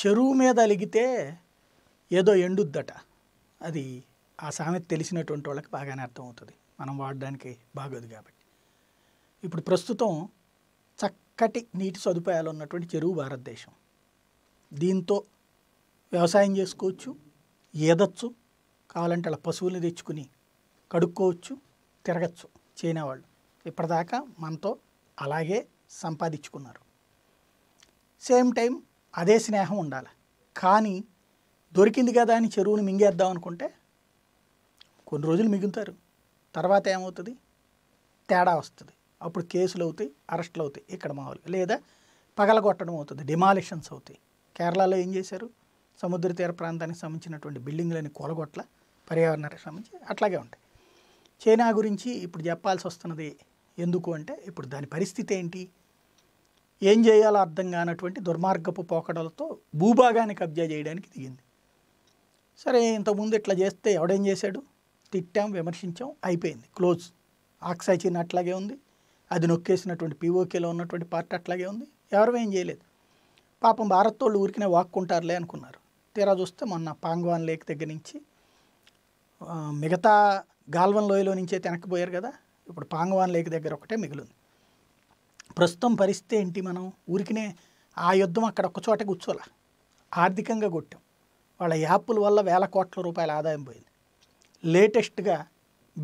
చెరువు మీద అలిగితే ఏదో ఎండుద్దట అది ఆ సామెత తెలిసినటువంటి వాళ్ళకి బాగానే అర్థమవుతుంది మనం వాడడానికి బాగోదు కాబట్టి ఇప్పుడు ప్రస్తుతం చక్కటి నీటి సదుపాయాలు ఉన్నటువంటి చెరువు భారతదేశం దీంతో వ్యవసాయం చేసుకోవచ్చు ఏదొచ్చు కావాలంటే అలా పశువుల్ని తెచ్చుకుని కడుక్కోవచ్చు తిరగచ్చు చైనా వాళ్ళు ఇప్పటిదాకా మనతో అలాగే సంపాదించుకున్నారు సేమ్ టైం అదే స్నేహం ఉండాలి కానీ దొరికింది కదా అని చెరువుని మింగేద్దాం అనుకుంటే కొన్ని రోజులు మిగులుతారు తర్వాత ఏమవుతుంది తేడా వస్తుంది అప్పుడు కేసులు అవుతాయి అరెస్టులు అవుతాయి ఇక్కడ మామూలుగా లేదా పగలగొట్టడం అవుతుంది డిమాలిషన్స్ అవుతాయి కేరళలో ఏం చేశారు సముద్ర తీర ప్రాంతానికి సంబంధించినటువంటి బిల్డింగ్లని కొలగొట్ల పర్యావరణానికి సంబంధించి అట్లాగే ఉంటాయి చైనా గురించి ఇప్పుడు చెప్పాల్సి వస్తున్నది ఎందుకు అంటే ఇప్పుడు దాని పరిస్థితి ఏంటి ఏం చేయాలో అర్థం కానటువంటి దుర్మార్గపు పోకడలతో భూభాగాన్ని కబ్జా చేయడానికి దిగింది సరే ఇంతకుముందు ఇట్లా చేస్తే ఎవడేం చేశాడు తిట్టాం విమర్శించాం అయిపోయింది క్లోజ్ ఆక్సైచిన్ అట్లాగే ఉంది అది నొక్కేసినటువంటి పీఓకేలో ఉన్నటువంటి పార్ట్ అట్లాగే ఉంది ఎవరు ఏం చేయలేదు పాపం భారత్ వాళ్ళు ఊరికినే వాక్కుంటారులే అనుకున్నారు తీరా చూస్తే మొన్న పాంగ్వాన్ లేక్ దగ్గర నుంచి మిగతా గాల్వన్ లోయలో నుంచే తినకపోయారు కదా ఇప్పుడు పాంగ్వాన్ లేక్ దగ్గర ఒకటే మిగిలింది ప్రస్తుతం పరిస్థితి ఏంటి మనం ఊరికినే ఆ యుద్ధం అక్కడ ఒక్క చోట కూర్చోలే ఆర్థికంగా కొట్టాం వాళ్ళ యాప్ల వల్ల వేల కోట్ల రూపాయల ఆదాయం పోయింది లేటెస్ట్గా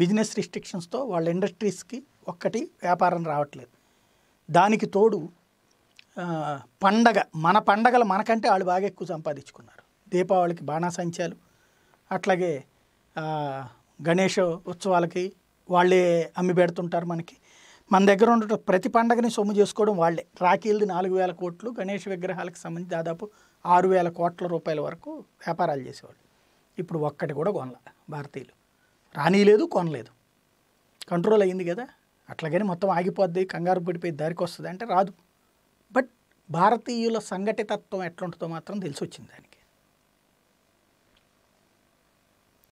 బిజినెస్ రిస్ట్రిక్షన్స్తో వాళ్ళ ఇండస్ట్రీస్కి ఒక్కటి వ్యాపారం రావట్లేదు దానికి తోడు పండగ మన పండగలు మనకంటే వాళ్ళు బాగా ఎక్కువ సంపాదించుకున్నారు దీపావళికి బాణాసంచాలు అట్లాగే గణేష్ ఉత్సవాలకి వాళ్ళే అమ్మి పెడుతుంటారు మనకి మన దగ్గర ఉండటం ప్రతి పండగని సొమ్ము చేసుకోవడం వాళ్లే రాఖీలది నాలుగు వేల కోట్లు గణేష్ విగ్రహాలకు సంబంధించి దాదాపు ఆరు వేల కోట్ల రూపాయల వరకు వ్యాపారాలు చేసేవాళ్ళు ఇప్పుడు ఒక్కటి కూడా కొనల భారతీయులు రానీలేదు కొనలేదు కంట్రోల్ అయ్యింది కదా అట్లాగని మొత్తం ఆగిపోద్ది కంగారు పడిపోయి దారికి వస్తుంది అంటే రాదు బట్ భారతీయుల సంఘటితత్వం ఎట్లుంటుందో మాత్రం తెలిసి వచ్చింది దానికి